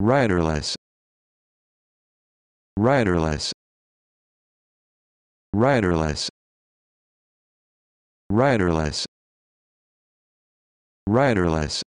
riderless riderless riderless riderless riderless